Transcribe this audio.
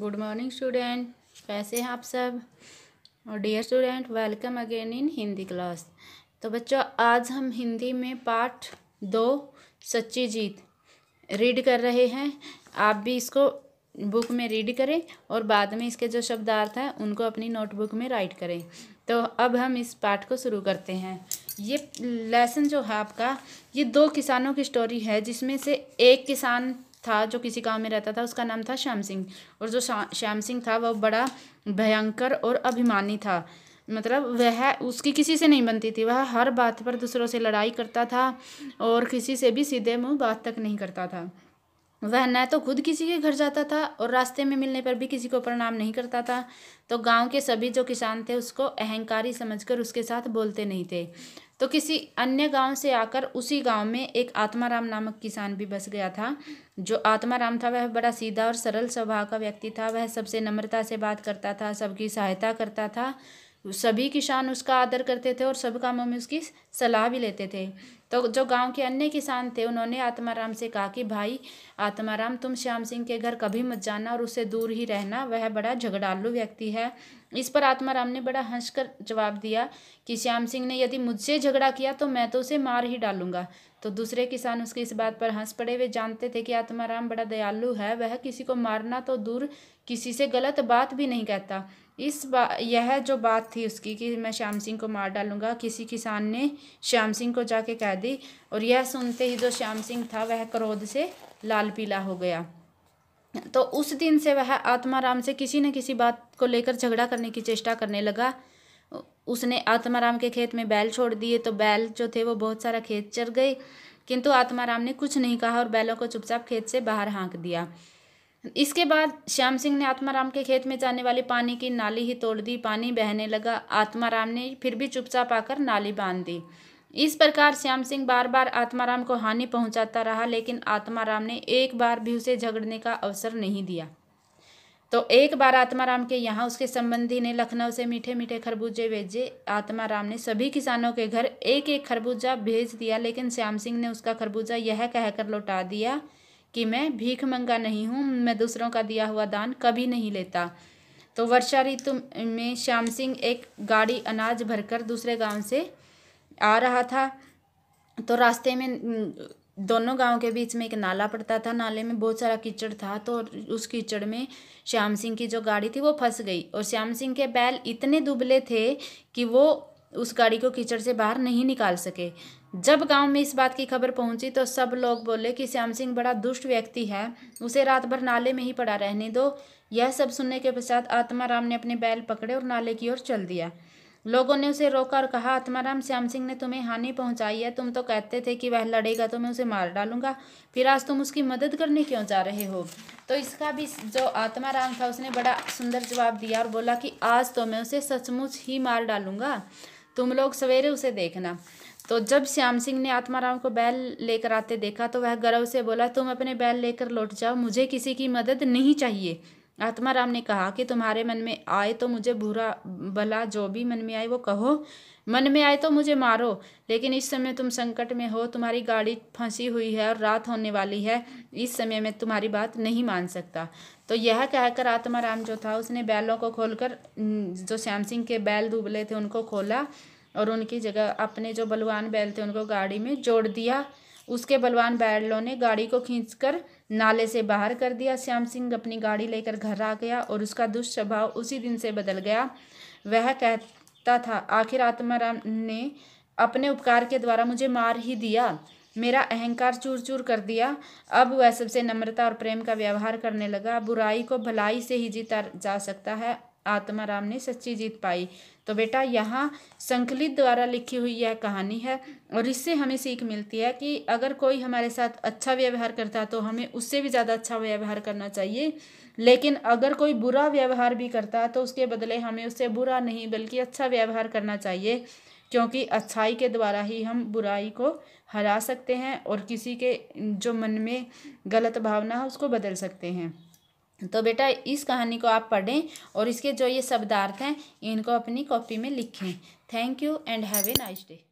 good morning student कैसे हैं आप सब और dear student welcome again in Hindi class तो बच्चों आज हम हिंदी में पाठ दो सच्ची जीत रीड कर रहे हैं आप भी इसको बुक में रीड करें और बाद में इसके जो शब्दार्थ हैं उनको अपनी नोटबुक में राइट करें तो अब हम इस पाठ को शुरू करते हैं ये लेसन जो है आपका ये दो किसानों की स्टोरी है जिसमें से एक किसान था जो किसी गांव में रहता था उसका नाम था श्याम सिंह और जो श्याम सिंह था वह बड़ा भयंकर और अभिमानी था मतलब वह उसकी किसी से नहीं बनती थी वह हर बात पर दूसरों से लड़ाई करता था और किसी से भी सीधे मुंह बात तक नहीं करता था वह न तो खुद किसी के घर जाता था और रास्ते में मिलने पर भी किसी को प्रणाम नहीं करता था तो गांव के सभी जो किसान थे उसको अहंकारी समझकर उसके साथ बोलते नहीं थे तो किसी अन्य गांव से आकर उसी गांव में एक आत्माराम नामक किसान भी बस गया था जो आत्माराम था वह बड़ा सीधा और सरल स्वभाव का व्यक्ति था वह सबसे नम्रता से बात करता था सबकी सहायता करता था सभी किसान उसका आदर करते थे और सबका मम्मी में उसकी सलाह भी लेते थे तो जो गांव के अन्य किसान थे उन्होंने आत्माराम से कहा कि भाई आत्माराम तुम श्याम सिंह के घर कभी मत जाना और उससे दूर ही रहना वह बड़ा झगड़ालू व्यक्ति है इस पर आत्माराम ने बड़ा हंसकर जवाब दिया कि श्याम सिंह ने यदि मुझसे झगड़ा किया तो मैं तो उसे मार ही डालूंगा तो दूसरे किसान उसकी इस बात पर हंस पड़े वे जानते थे कि आत्माराम बड़ा दयालु है वह किसी को मारना तो दूर किसी से गलत बात भी नहीं कहता इस बा यह जो बात थी उसकी कि मैं श्याम सिंह को मार डालूंगा किसी किसान ने श्याम सिंह को जाके कह दी और यह सुनते ही जो श्याम सिंह था वह क्रोध से लाल पीला हो गया तो उस दिन से वह आत्माराम से किसी न किसी बात को लेकर झगड़ा करने की चेष्टा करने लगा उसने आत्माराम के खेत में बैल छोड़ दिए तो बैल जो थे वो बहुत सारा खेत चर गए किंतु आत्माराम ने कुछ नहीं कहा और बैलों को चुपचाप खेत से बाहर हाँक दिया इसके बाद श्याम सिंह ने आत्माराम के खेत में जाने वाली पानी की नाली ही तोड़ दी पानी बहने लगा आत्माराम ने फिर भी चुपचाप आकर नाली बांध दी इस प्रकार श्याम सिंह बार बार आत्माराम को हानि पहुंचाता रहा लेकिन आत्माराम ने एक बार भी उसे झगड़ने का अवसर नहीं दिया तो एक बार आत्माराम के यहाँ उसके संबंधी ने लखनऊ से मीठे मीठे खरबूजे भेजे आत्माराम ने सभी किसानों के घर एक एक खरबूजा भेज दिया लेकिन श्याम सिंह ने उसका खरबूजा यह कहकर लौटा दिया कि मैं भीख मंगा नहीं हूँ मैं दूसरों का दिया हुआ दान कभी नहीं लेता तो वर्षा ऋतु में श्याम सिंह एक गाड़ी अनाज भरकर दूसरे गांव से आ रहा था तो रास्ते में दोनों गांव के बीच में एक नाला पड़ता था नाले में बहुत सारा कीचड़ था तो उस कीचड़ में श्याम सिंह की जो गाड़ी थी वो फंस गई और श्याम सिंह के बैल इतने दुबले थे कि वो उस गाड़ी को कीचड़ से बाहर नहीं निकाल सके जब गांव में इस बात की खबर पहुंची तो सब लोग बोले कि श्याम सिंह बड़ा दुष्ट व्यक्ति है उसे रात भर नाले में ही पड़ा रहने दो यह सब सुनने के पश्चात आत्माराम ने अपने बैल पकड़े और नाले की ओर चल दिया लोगों ने उसे रोका और कहा आत्माराम श्याम सिंह ने तुम्हें हानि पहुंचाई है तुम तो कहते थे कि वह लड़ेगा तो मैं उसे मार डालूंगा फिर आज तुम उसकी मदद करने क्यों जा रहे हो तो इसका भी जो आत्माराम था उसने बड़ा सुंदर जवाब दिया और बोला कि आज तो मैं उसे सचमुच ही मार डालूंगा तुम लोग सवेरे उसे देखना तो जब श्याम सिंह ने आत्माराम को बैल लेकर आते देखा तो वह गर्व से बोला तुम अपने बैल लेकर लौट जाओ मुझे किसी की मदद नहीं चाहिए आत्माराम ने कहा कि तुम्हारे मन में आए तो मुझे बुरा भला जो भी मन में आए वो कहो मन में आए तो मुझे मारो लेकिन इस समय तुम संकट में हो तुम्हारी गाड़ी फंसी हुई है और रात होने वाली है इस समय मैं तुम्हारी बात नहीं मान सकता तो यह कहकर आत्माराम जो था उसने बैलों को खोलकर जो श्याम सिंह के बैल दुबले थे उनको खोला और उनकी जगह अपने जो बलवान बैल थे उनको गाड़ी में जोड़ दिया उसके बलवान बैलों ने गाड़ी को खींचकर नाले से बाहर कर दिया श्याम सिंह अपनी गाड़ी लेकर घर आ गया और उसका दुष्स्वभाव उसी दिन से बदल गया वह कहता था आखिर आत्माराम ने अपने उपकार के द्वारा मुझे मार ही दिया मेरा अहंकार चूर चूर कर दिया अब वह सबसे नम्रता और प्रेम का व्यवहार करने लगा बुराई को भलाई से ही जीता जा सकता है आत्माराम ने सच्ची जीत पाई तो बेटा यहाँ संकलित द्वारा लिखी हुई यह कहानी है और इससे हमें सीख मिलती है कि अगर कोई हमारे साथ अच्छा व्यवहार करता है तो हमें उससे भी ज़्यादा अच्छा व्यवहार करना चाहिए लेकिन अगर कोई बुरा व्यवहार भी करता तो उसके बदले हमें उससे बुरा नहीं बल्कि अच्छा व्यवहार करना चाहिए क्योंकि अच्छाई के द्वारा ही हम बुराई को हरा सकते हैं और किसी के जो मन में गलत भावना है उसको बदल सकते हैं तो बेटा इस कहानी को आप पढ़ें और इसके जो ये शब्दार्थ हैं इनको अपनी कॉपी में लिखें thank you and have a nice day